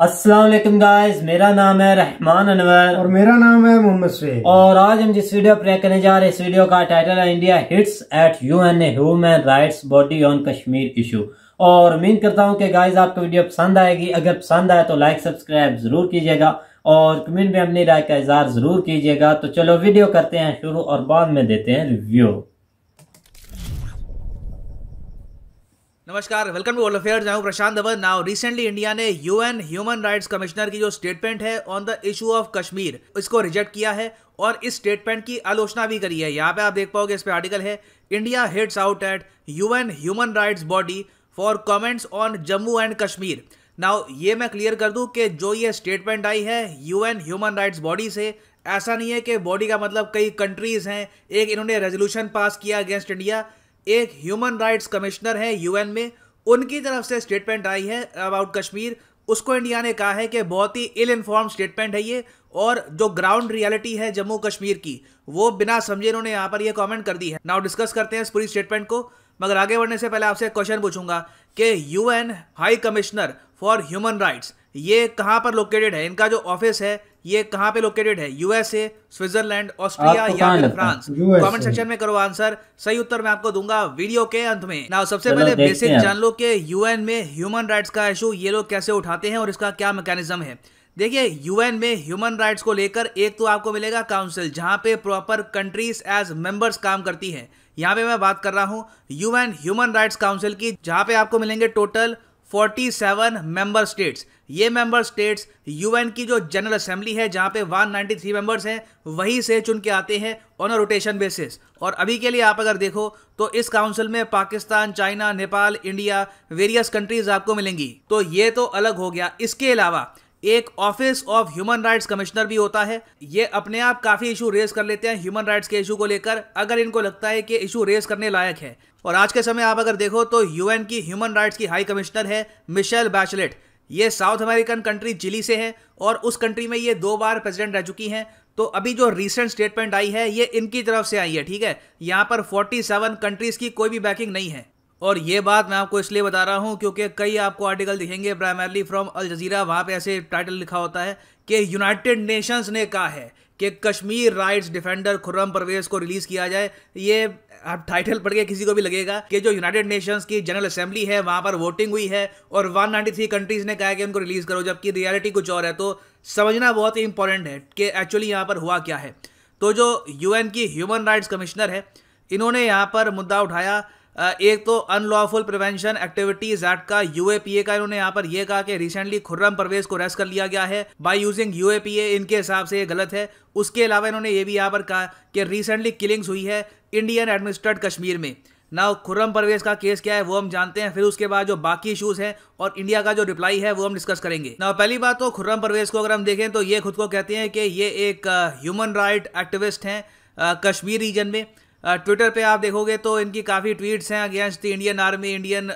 Aslam guys मेरा नाम है रहमान अनवर और मेरा नाम है मोहम्मद शेख और आज हम जिस वीडियो प्ले करने जा रहे हैं इस वीडियो का टाइटल है India hits at U N human rights body on Kashmir issue और उम्मीद करता हूँ कि गाइज आपको वीडियो पसंद आएगी अगर पसंद आए तो लाइक सब्सक्राइब जरूर कीजिएगा और कमेंट में अपनी राय का इजहार जरूर कीजिएगा तो चलो वीडियो करते हैं शुरू और बाद में देते हैं रिव्यू नमस्कार वेलकम टू वर्ल्ड अफेयर जाऊँ Prashant Dhawan now recently India ने यूएन ह्यूमन राइट्स कमिश्नर की जो स्टेटमेंट है on the issue of Kashmir इसको रिजेक्ट किया है और इस स्टेटमेंट की आलोचना भी करी है यहाँ पे आप देख पाओगे इस पे आर्टिकल है India heads out at UN human rights body for comments on Jammu and Kashmir now ये मैं क्लियर कर दूं कि जो ये स्टेटमेंट आई है यूएन ह्यूमन राइट्स बॉडी से ऐसा नहीं है कि बॉडी का मतलब कई कंट्रीज़ हैं एक इन्होंने रेजोल्यूशन पास किया अगेंस्ट इंडिया एक ह्यूमन राइट्स कमिश्नर है यूएन में उनकी तरफ से स्टेटमेंट आई है अबाउट कश्मीर उसको इंडिया ने कहा है कि बहुत ही इल इन्फॉर्म स्टेटमेंट है ये और जो ग्राउंड रियलिटी है जम्मू कश्मीर की वो बिना समझे इन्होंने यहाँ पर यह कमेंट कर दी है नाउ डिस्कस करते हैं इस पूरी स्टेटमेंट को मगर आगे बढ़ने से पहले आपसे क्वेश्चन पूछूंगा कि UN high commissioner for human rights ये कहाँ पर लोकेटेड है इनका जो ऑफिस है ये कहाँ पे लोकेटेड है यूएसए स्विट्जरलैंड ऑस्ट्रिया या फिर फ्रांस कमेंट सेक्शन में करो आंसर सही उत्तर मैं आपको दूंगा वीडियो के अंत में ना सबसे पहले बेसिक जान लो कि यूएन में ह्यूमन राइट्स का इशू ये लोग कैसे उठाते हैं और इसका क्या मैकेनिज्म है देखिए यूएन में ह्यूमन राइट्स को लेकर एक तो आपको मिलेगा काउंसिल जहां पे प्रॉपर कंट्रीज एज मेंबर्स काम करती हैं यहाँ पे मैं बात कर रहा हूँ यूएन ह्यूमन राइट्स काउंसिल की जहाँ पे आपको मिलेंगे टोटल 47 मेंबर स्टेट्स ये मेंबर स्टेट्स यूएन की जो जनरल असेंबली है जहाँ पे 193 मेंबर्स हैं वहीं से चुन के आते हैं ऑन अ रोटेशन बेसिस और अभी के लिए आप अगर देखो तो इस काउंसिल में Pakistan China Nepal India various countries आपको मिलेंगी तो ये तो अलग हो गया इसके अलावा एक office of human rights commissioner भी होता है ये अपने आप काफी इशू रेस कर लेते हैं ह्यूमन राइट्स के इशू को लेकर अगर इनको लगता है कि इशू रेस करने लायक है और आज के समय आप अगर देखो तो यूएन की ह्यूमन राइट्स की हाई कमिश्नर है मिशेल बैचलेट ये साउथ अमेरिकन कंट्री चिली से है और उस कंट्री में ये दो बार प्रेसिडेंट रह चुकी हैं तो अभी जो रिसेंट स्टेटमेंट आई है ये इनकी तरफ से आई है ठीक है यहाँ पर 47 कंट्रीज की कोई भी बैकिंग नहीं है और ये बात मैं आपको इसलिए बता रहा हूँ क्योंकि कई आपको आर्टिकल दिखेंगे प्राइमरली फ्रॉम अल जजीरा वहाँ पे ऐसे टाइटल लिखा होता है कि यूनाइटेड नेशंस ने कहा है कि कश्मीर राइट्स डिफेंडर खुर्रम परवेज को रिलीज़ किया जाए ये आप टाइटल पढ़ के किसी को भी लगेगा कि जो यूनाइटेड नेशंस की जनरल असेंबली है वहाँ पर वोटिंग हुई है और 193 कंट्रीज़ ने कहा कि उनको रिलीज़ करो जबकि रियलिटी कुछ और है तो समझना बहुत ही इंपॉर्टेंट है कि एक्चुअली यहाँ पर हुआ क्या है तो जो यूएन की ह्यूमन राइट्स कमिश्नर है इन्होंने यहाँ पर मुद्दा उठाया एक तो अनलॉफुल प्रिवेंशन एक्टिविटीज एक्ट का यूएपीए का इन्होंने यहाँ पर यह कहा कि रिसेंटली खुर्रम परवेज को रेस्ट कर लिया गया है बाय यूजिंग यूएपीए इनके हिसाब से ये गलत है उसके अलावा इन्होंने ये भी यहाँ पर कहा कि रिसेंटली किलिंग्स हुई है इंडियन एडमिनिस्ट्रेट कश्मीर में ना खुर्रम परवेज का केस क्या है वो हम जानते हैं फिर उसके बाद जो बाकी इशूज़ हैं और इंडिया का जो रिप्लाई है वो हम डिस्कस करेंगे ना पहली बात तो खुर्रम परवेज को अगर हम देखें तो ये खुद को कहते हैं कि ये एक ह्यूमन राइट एक्टिविस्ट हैं कश्मीर रीजन में ट्विटर पे आप देखोगे तो इनकी काफ़ी ट्वीट्स हैं against the Indian army Indian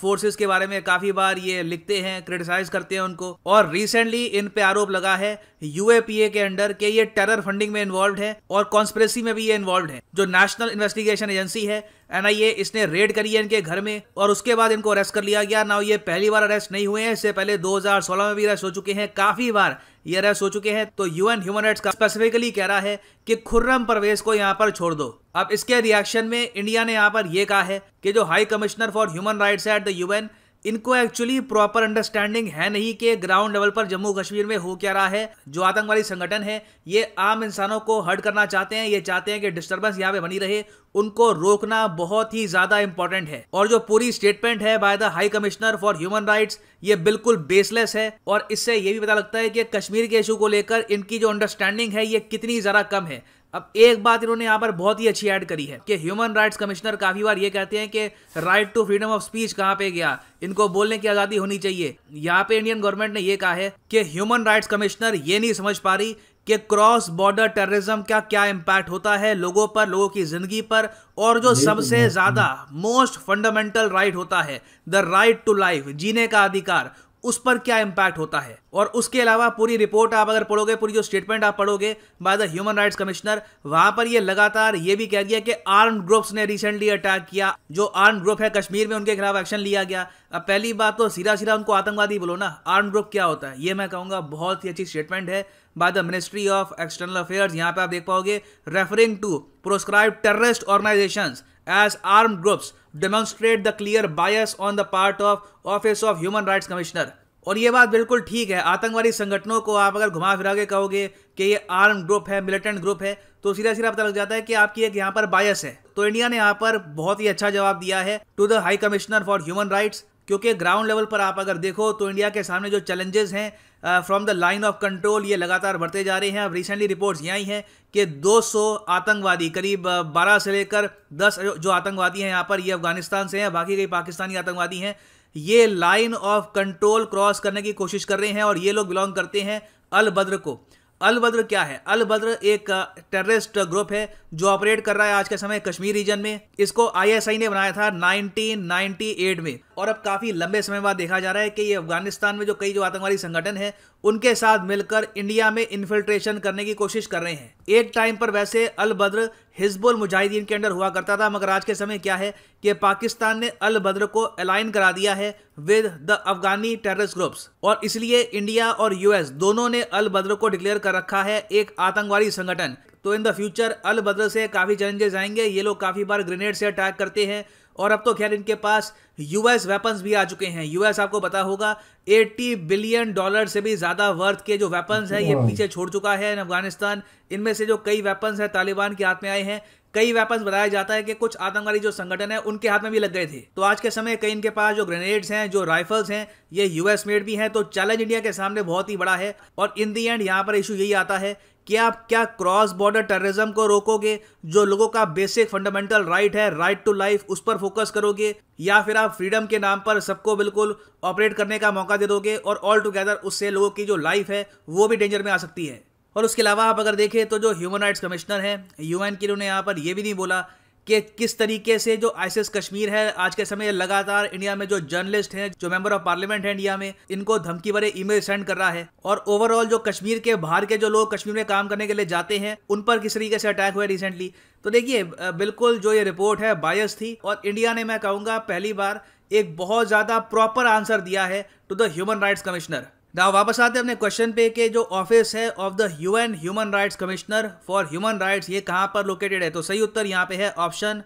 forces के बारे में काफ़ी बार ये लिखते हैं क्रिटिसाइज करते हैं उनको और रिसेंटली इन पे आरोप लगा है यू के अंडर के ये टेरर फंडिंग में इन्वॉल्व है और कॉन्स्परेसी में भी ये इन्वॉल्व है जो नेशनल इन्वेस्टिगेशन एजेंसी है एनआईए इसने रेड करी है इनके घर में और उसके बाद इनको अरेस्ट कर लिया गया ना ये पहली बार अरेस्ट नहीं हुए हैं इससे पहले दो में भी अरेस्ट हो चुके हैं काफ़ी बार ये अरेस्ट हो चुके हैं तो यूएन ह्यूमन राइट्स का स्पेसिफिकली कह रहा है कि खुर्रम परवेज को यहाँ पर छोड़ दो अब इसके रिएक्शन में इंडिया ने यहाँ पर यह कहा है कि जो high commissioner for human rights at the UN इनको एक्चुअली प्रॉपर अंडरस्टैंडिंग है नहीं कि ग्राउंड लेवल पर जम्मू कश्मीर में हो क्या रहा है जो आतंकवादी संगठन है ये आम इंसानों को हर्ट करना चाहते हैं ये चाहते हैं कि डिस्टर्बेंस यहाँ पे बनी रहे उनको रोकना बहुत ही ज्यादा इंपॉर्टेंट है और जो पूरी स्टेटमेंट है by the high commissioner for human rights ये बिल्कुल बेसलेस है और इससे ये भी पता लगता है कि कश्मीर के इशू को लेकर इनकी जो अंडरस्टैंडिंग है ये कितनी ज्यादा कम है अब एक बात इन्होंने यहाँ पर बहुत ही अच्छी ऐड करी है कि ह्यूमन राइट्स कमिश्नर काफी बार ये कहते हैं कि right to freedom of speech कहाँ पे गया इनको बोलने की आज़ादी होनी चाहिए यहाँ पे इंडियन गवर्नमेंट ने ये कहा है कि ह्यूमन राइट्स कमिश्नर ये नहीं समझ पा रही कि क्रॉस बॉर्डर टेररिज्म का क्या इम्पैक्ट होता है लोगों पर लोगों की जिंदगी पर और जो सबसे ज्यादा मोस्ट फंडामेंटल राइट होता है द राइट टू लाइफ जीने का अधिकार उस पर क्या इम्पैक्ट होता है और उसके अलावा पूरी रिपोर्ट आप अगर पढ़ोगे पूरी जो स्टेटमेंट आप पढ़ोगे by the human rights commissioner वहां पर ये लगातार ये भी कह दिया कि आर्म ग्रुप्स ने रिसेंटली अटैक किया जो आर्म ग्रुप है कश्मीर में उनके खिलाफ एक्शन लिया गया अब पहली बात तो सीधा सीधा उनको आतंकवादी बोलो ना आर्म ग्रुप क्या होता है ये मैं कहूँगा बहुत ही अच्छी स्टेटमेंट है by the ministry of external affairs यहाँ पे आप देख पाओगे referring to proscribe terrorist organisations as armed groups demonstrate the clear bias on the part of Office of Human Rights Commissioner. और ये बात बिल्कुल ठीक है आतंकवादी संगठनों को आप अगर घुमा फिरा के कहोगे कि ये आर्म ग्रुप है मिलिटेंट ग्रुप है तो सीधा सीधा पता लग जाता है कि आपकी एक यहाँ पर बायस है तो इंडिया ने यहाँ पर बहुत ही अच्छा जवाब दिया है to the high commissioner for human rights क्योंकि ग्राउंड लेवल पर आप अगर देखो तो इंडिया के सामने जो चैलेंजेस हैं from the line of control ये लगातार बढ़ते जा रहे हैं अब रिसेंटली रिपोर्ट्स यहाँ हैं कि 200 आतंकवादी करीब 12 uh, से लेकर 10 जो आतंकवादी हैं यहाँ पर ये अफगानिस्तान से हैं बाकी कई पाकिस्तानी आतंकवादी हैं ये लाइन ऑफ कंट्रोल क्रॉस करने की कोशिश कर रहे हैं और ये लोग बिलोंग करते हैं अलभद्र को अलभद्र क्या है अलभद्र एक टेररिस्ट uh, ग्रुप है जो ऑपरेट कर रहा है आज के समय कश्मीर रीजन में इसको आईएसआई ने बनाया था 1998 में और अब काफ़ी लंबे समय बाद देखा जा रहा है कि ये अफगानिस्तान में जो कई जो आतंकवादी संगठन हैं उनके साथ मिलकर इंडिया में इन्फिल्ट्रेशन करने की कोशिश कर रहे हैं एक टाइम पर वैसे अल बद्र हिजबुल मुजाहिदीन के अंडर हुआ करता था मगर आज के समय क्या है कि पाकिस्तान ने अल बद्र को अलाइन करा दिया है with the Afghani terrorist groups और इसलिए इंडिया और यूएस दोनों ने अल बद्र को डिक्लेयर कर रखा है एक आतंकवादी संगठन तो इन द फ्यूचर अल बदल से काफ़ी चैलेंजेस आएंगे ये लोग काफ़ी बार ग्रेनेड से अटैक करते हैं और अब तो खैर इनके पास यूएस वेपन्स भी आ चुके हैं यूएस आपको पता होगा 80 बिलियन डॉलर से भी ज़्यादा वर्थ के जो वेपन्स हैं ये पीछे छोड़ चुका है अफगानिस्तान इनमें से जो कई वेपन्स हैं तालिबान के हाथ में आए हैं कई वेपन्स बताया जाता है कि कुछ आतंकवादी जो संगठन है उनके हाथ में भी लग गए थे तो आज के समय कई इनके पास जो ग्रेनेड्स हैं जो राइफल्स हैं ये यूएस मेड भी हैं तो चैलेंज इंडिया के सामने बहुत ही बड़ा है और इन दी एंड यहाँ पर इशू यही आता है कि आप क्या क्रॉस बॉर्डर टेररिज्म को रोकोगे जो लोगों का बेसिक फंडामेंटल राइट है राइट टू लाइफ उस पर फोकस करोगे या फिर आप फ्रीडम के नाम पर सबको बिल्कुल ऑपरेट करने का मौका दे दोगे और ऑल टुगेदर उससे लोगों की जो लाइफ है वो भी डेंजर में आ सकती है और उसके अलावा आप अगर देखें तो जो ह्यूमन राइट्स कमिश्नर हैं यू एन के उन्होंने यहाँ पर यह भी नहीं बोला कि किस तरीके से जो आईसीएस कश्मीर है आज के समय लगातार इंडिया में जो जर्नलिस्ट हैं जो मेंबर ऑफ पार्लियामेंट हैं इंडिया में इनको धमकी भरे ईमेल सेंड कर रहा है और ओवरऑल जो कश्मीर के बाहर के जो लोग कश्मीर में काम करने के लिए जाते हैं उन पर किस तरीके से अटैक हुआ रिसेंटली तो देखिए बिल्कुल जो ये रिपोर्ट है बायस थी और इंडिया ने मैं कहूँगा पहली बार एक बहुत ज़्यादा प्रॉपर आंसर दिया है to the human rights commissioner ना वापस आते हैं अपने क्वेश्चन पे कि जो ऑफिस है of the UN human rights commissioner for human rights ये कहाँ पर लोकेटेड है तो सही उत्तर यहाँ पे है option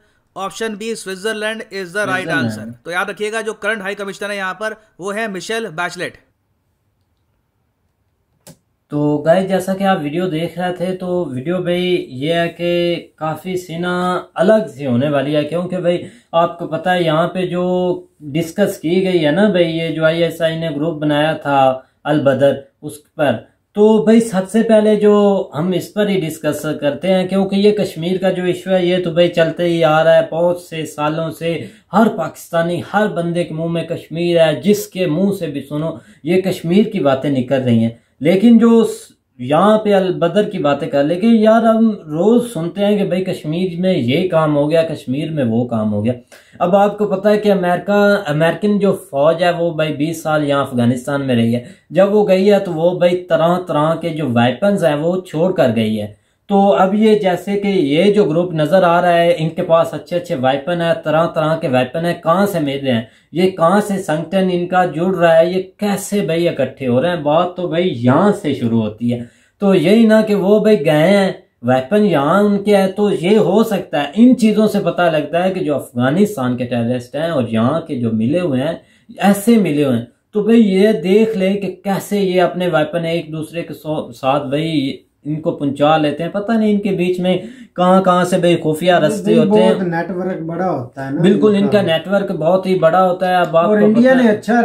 option B Switzerland is the right answer तो याद रखिएगा जो करंट हाई कमिश्नर है यहाँ पर वो है मिशेल बैचलेट तो गाय जैसा कि आप वीडियो देख रहे थे तो वीडियो भाई ये है कि काफ़ी सीना अलग सी होने वाली है क्योंकि भाई आपको पता है यहाँ पे जो डिस्कस की गई है ना भाई ये जो आईएसआई ने ग्रुप बनाया था अल बदर उस पर तो भाई सबसे पहले जो हम इस पर ही डिस्कस करते हैं क्योंकि ये कश्मीर का जो इशू है ये तो भाई चलते ही आ रहा है बहुत से सालों से हर पाकिस्तानी हर बंदे के मुंह में कश्मीर है जिसके मुंह से भी सुनो ये कश्मीर की बातें निकल रही हैं लेकिन जो यहाँ पे अलबदर की बातें कर लेकिन यार हम रोज़ सुनते हैं कि भाई कश्मीर में ये काम हो गया कश्मीर में वो काम हो गया अब आपको पता है कि अमेरिका अमेरिकन जो फ़ौज है वो भाई बीस साल यहाँ अफ़गानिस्तान में रही है जब वो गई है तो वो भाई तरह तरह के जो वेपन्स हैं वो छोड़ कर गई है तो अब ये जैसे कि ये जो ग्रुप नज़र आ रहा है इनके पास अच्छे अच्छे वेपन है तरह तरह के वेपन है कहाँ से मिल रहे हैं ये कहाँ से संगठन इनका जुड़ रहा है ये कैसे भाई इकट्ठे हो रहे हैं बात तो भाई यहाँ से शुरू होती है तो यही ना कि वो भाई गए हैं वेपन यहाँ उनके है तो ये हो सकता है इन चीज़ों से पता लगता है कि जो अफगानिस्तान के टेररिस्ट हैं और यहाँ के जो मिले हुए हैं ऐसे मिले हुए हैं तो भाई ये देख ले कि कैसे ये अपने वेपन एक दूसरे के साथ भाई इनको पहुंचा लेते हैं पता नहीं इनके बीच में कहां कहां से बेखुफिया रस्ते होते हैं नेटवर्क बड़ा होता है ना बिल्कुल इनका नेटवर्क बहुत ही बड़ा होता है अब आपको इंडिया ने अच्छा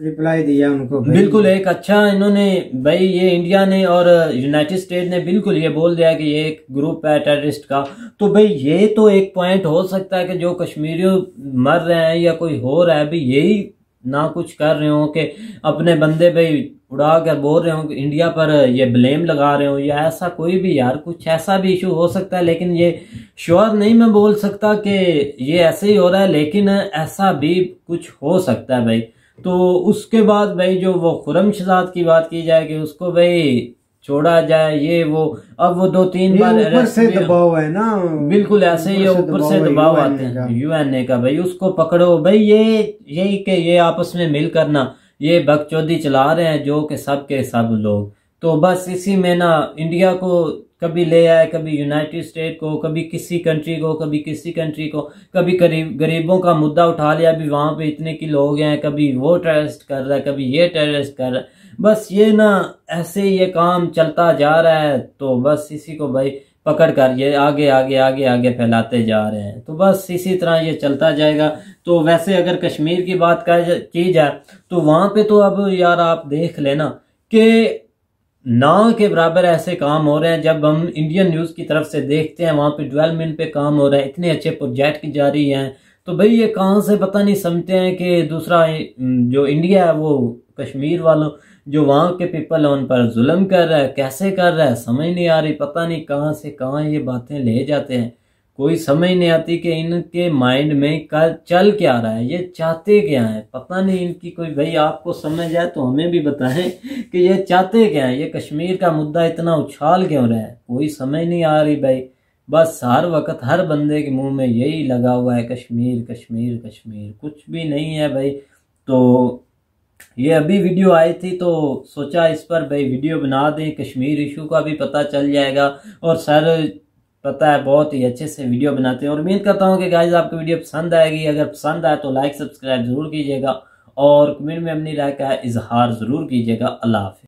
रिप्लाई दिया उनको बिल्कुल एक अच्छा इन्होंने भाई ये इंडिया ने और यूनाइटेड स्टेट ने बिल्कुल ये बोल दिया कि ये एक ग्रुप है टेररिस्ट का तो भाई ये तो एक पॉइंट हो सकता है कि जो कश्मीरियों मर रहे हैं या कोई हो रहा है भी यही ना कुछ कर रहे हो कि अपने बंदे भाई उड़ा कर बोल रहे हो कि इंडिया पर ये ब्लेम लगा रहे हो या ऐसा कोई भी यार कुछ ऐसा भी इशू हो सकता है लेकिन ये श्योर नहीं मैं बोल सकता कि ये ऐसे ही हो रहा है लेकिन ऐसा भी कुछ हो सकता है भाई तो उसके बाद भाई जो वो खुरम शहजाद की बात की जाए कि उसको भाई छोड़ा जाए ये वो अब वो दो तीन बार ऊपर से दबाव है ना बिल्कुल ऐसे ही ऊपर से दबाव आते हैं यूएनए का भाई उसको पकड़ो भाई ये यही के ये आपस में मिल करना ये बगचौदी चला रहे हैं जो के सब के सब लोग तो बस इसी में ना इंडिया को कभी ले आए कभी यूनाइटेड स्टेट को कभी किसी कंट्री को कभी किसी कंट्री को कभी गरीब गरीबों का मुद्दा उठा लिया अभी वहां पे इतने की लोग हैं कभी वो टेररिस्ट कर रहा है कभी ये टेररिस्ट कर रहा है बस ये ना ऐसे ये काम चलता जा रहा है तो बस इसी को भाई पकड़ कर ये आगे आगे आगे आगे फैलाते जा रहे हैं तो बस इसी तरह ये चलता जाएगा तो वैसे अगर कश्मीर की बात की जाए तो वहां पे तो अब यार आप देख लेना कि ना के बराबर ऐसे काम हो रहे हैं जब हम इंडियन न्यूज़ की तरफ से देखते हैं वहां पे डेवलपमेंट पे काम हो रहा है इतने अच्छे प्रोजेक्ट की जा रही है तो भाई ये कहाँ से पता नहीं समझते हैं कि दूसरा हम्म, जो इंडिया है वो कश्मीर वालों जो वहाँ के पीपल है उन पर जुल्म कर रहा है कैसे कर रहा है समझ नहीं आ रही पता नहीं कहाँ से कहाँ ये बातें ले जाते हैं कोई समझ नहीं आती कि इनके माइंड में कल चल क्या रहा है ये चाहते क्या है पता नहीं इनकी कोई भाई आपको समझ आए तो हमें भी बताएं कि ये चाहते क्या है ये कश्मीर का मुद्दा इतना उछाल क्यों रहा है कोई समझ नहीं आ रही भाई बस हर वक्त हर बंदे के मुंह में यही लगा हुआ है कश्मीर कश्मीर कश्मीर कुछ भी नहीं है भाई तो ये अभी वीडियो आई थी तो सोचा इस पर भाई वीडियो बना दें कश्मीर इशू का भी पता चल जाएगा और सर पता है बहुत ही अच्छे से वीडियो बनाते हैं और उम्मीद करता हूँ कि गाइज आपको वीडियो पसंद आएगी अगर पसंद आए तो लाइक सब्सक्राइब ज़रूर कीजिएगा और कमेंट में अपनी राय का इजहार ज़रूर कीजिएगा अल्लाह हाफि